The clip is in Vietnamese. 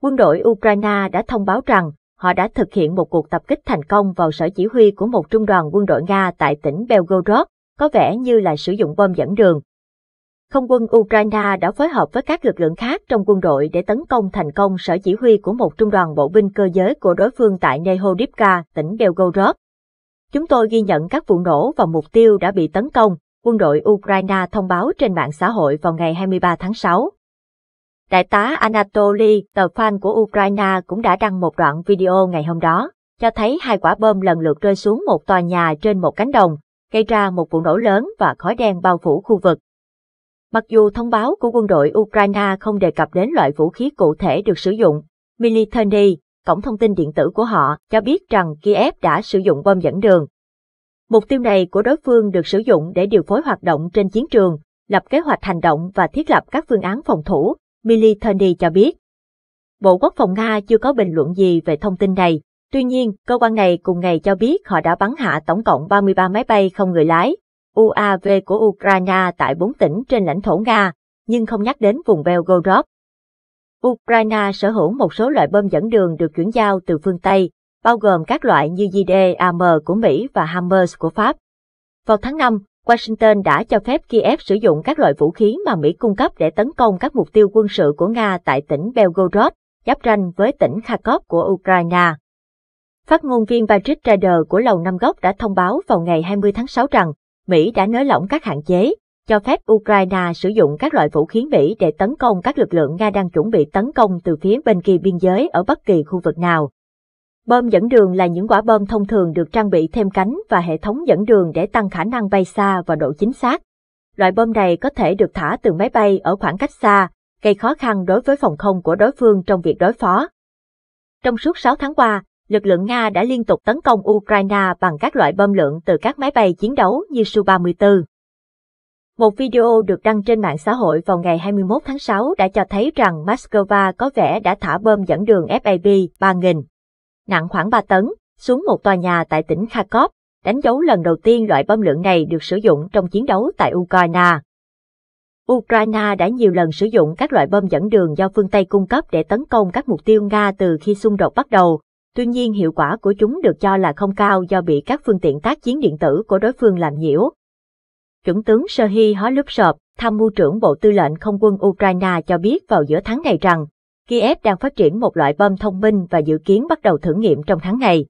quân đội Ukraine đã thông báo rằng họ đã thực hiện một cuộc tập kích thành công vào sở chỉ huy của một trung đoàn quân đội Nga tại tỉnh Belgorod, có vẻ như là sử dụng bom dẫn đường. Không quân Ukraine đã phối hợp với các lực lượng khác trong quân đội để tấn công thành công sở chỉ huy của một trung đoàn bộ binh cơ giới của đối phương tại Nehodivka, tỉnh Belgorod. Chúng tôi ghi nhận các vụ nổ và mục tiêu đã bị tấn công, quân đội Ukraine thông báo trên mạng xã hội vào ngày 23 tháng 6. Đại tá Anatoly, tờ fan của Ukraine cũng đã đăng một đoạn video ngày hôm đó, cho thấy hai quả bom lần lượt rơi xuống một tòa nhà trên một cánh đồng, gây ra một vụ nổ lớn và khói đen bao phủ khu vực. Mặc dù thông báo của quân đội Ukraine không đề cập đến loại vũ khí cụ thể được sử dụng, Military, cổng thông tin điện tử của họ, cho biết rằng Kiev đã sử dụng bom dẫn đường. Mục tiêu này của đối phương được sử dụng để điều phối hoạt động trên chiến trường, lập kế hoạch hành động và thiết lập các phương án phòng thủ, Milly Tony cho biết. Bộ Quốc phòng Nga chưa có bình luận gì về thông tin này, tuy nhiên, cơ quan này cùng ngày cho biết họ đã bắn hạ tổng cộng 33 máy bay không người lái, UAV của Ukraine tại 4 tỉnh trên lãnh thổ Nga, nhưng không nhắc đến vùng Belgorod. Ukraine sở hữu một số loại bơm dẫn đường được chuyển giao từ phương Tây, bao gồm các loại như JDAM của Mỹ và Hammers của Pháp. Vào tháng 5, Washington đã cho phép Kiev sử dụng các loại vũ khí mà Mỹ cung cấp để tấn công các mục tiêu quân sự của Nga tại tỉnh Belgorod, giáp ranh với tỉnh Kharkov của Ukraine. Phát ngôn viên Patrick Ryder của Lầu Năm Góc đã thông báo vào ngày 20 tháng 6 rằng Mỹ đã nới lỏng các hạn chế, cho phép Ukraine sử dụng các loại vũ khí Mỹ để tấn công các lực lượng Nga đang chuẩn bị tấn công từ phía bên kia biên giới ở bất kỳ khu vực nào. Bơm dẫn đường là những quả bơm thông thường được trang bị thêm cánh và hệ thống dẫn đường để tăng khả năng bay xa và độ chính xác. Loại bơm này có thể được thả từ máy bay ở khoảng cách xa, gây khó khăn đối với phòng không của đối phương trong việc đối phó. Trong suốt 6 tháng qua, lực lượng Nga đã liên tục tấn công Ukraine bằng các loại bơm lượng từ các máy bay chiến đấu như Su-34. Một video được đăng trên mạng xã hội vào ngày 21 tháng 6 đã cho thấy rằng Moscow có vẻ đã thả bơm dẫn đường FAB 3000 nặng khoảng 3 tấn, xuống một tòa nhà tại tỉnh Kharkov, đánh dấu lần đầu tiên loại bom lượng này được sử dụng trong chiến đấu tại Ukraine. Ukraine đã nhiều lần sử dụng các loại bom dẫn đường do phương Tây cung cấp để tấn công các mục tiêu Nga từ khi xung đột bắt đầu, tuy nhiên hiệu quả của chúng được cho là không cao do bị các phương tiện tác chiến điện tử của đối phương làm nhiễu. Chuẩn tướng Serhiy Holubsov, tham mưu trưởng Bộ Tư lệnh Không quân Ukraine cho biết vào giữa tháng này rằng Kiev đang phát triển một loại bom thông minh và dự kiến bắt đầu thử nghiệm trong tháng này.